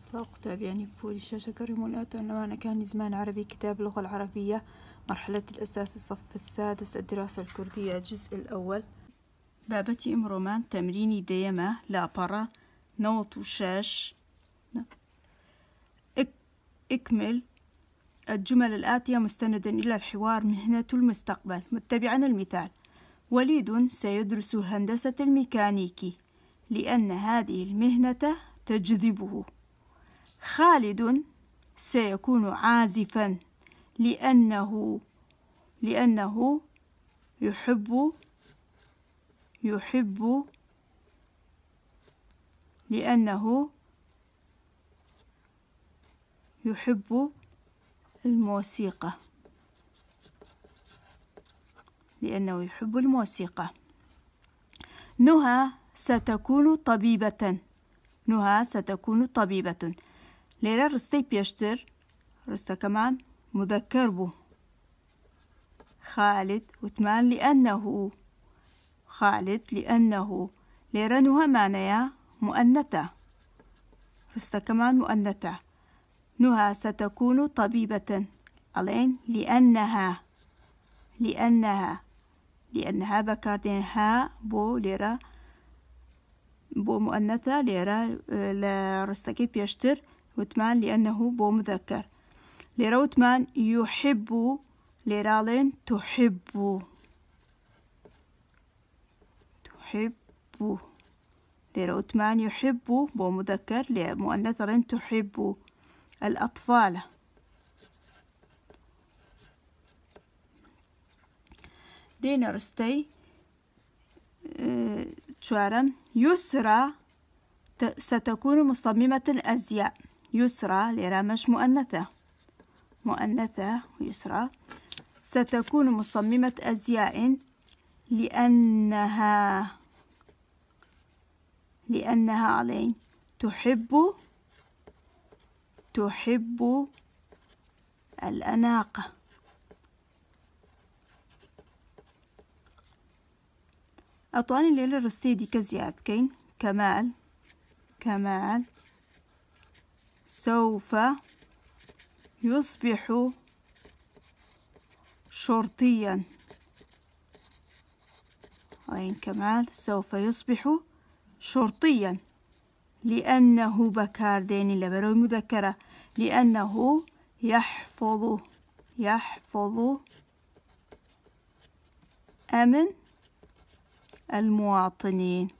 صلاة وقتاب يعني بول الشاشة أنه أنا كان زمان عربي كتاب اللغة العربية مرحلة الأساس الصف السادس الدراسة الكردية الجزء الأول بابتي إم رومان تمريني ديما لابرا نوت وشاش نعم. اكمل الجمل الآتية مستندا إلى الحوار مهنة المستقبل متبعا المثال وليد سيدرس هندسة الميكانيكي لأن هذه المهنة تجذبه خالد سيكون عازفا لأنه لأنه يحب يحب لأنه يحب الموسيقى لأنه يحب الموسيقى نهى ستكون طبيبة نهى ستكون طبيبة رستي بيشتر رستا كمان مذكر بو خالد وتمان لأنه خالد لأنه لێرە مؤنتة رستا كمان مؤنتة نها ستكون طبيبة ألين لأنها لأنها لأنها بكاردين ها بو ليرا بو مؤنثة ليرا آه، لرستكي بيشتر وتمان لأنه بو مذكر لروتمان يحب لرالين تحب تحب لروتمان يحب بو مذكر لمؤنث رين تحب الأطفال دينرستي آه، تشارم يسرى ستكون مصممة الأزياء يسرى لرامش مؤنثة مؤنثة يسرى ستكون مصممة أزياء لأنها لأنها علي تحب تحب الأناقة أطواني الليلة الرستيدي كزياد كين كمال كمال سوف يصبح شرطيا عين كمال سوف يصبح شرطيا لأنه بكاردين لبرو مذكرة لأنه يحفظ يحفظ أمن المواطنين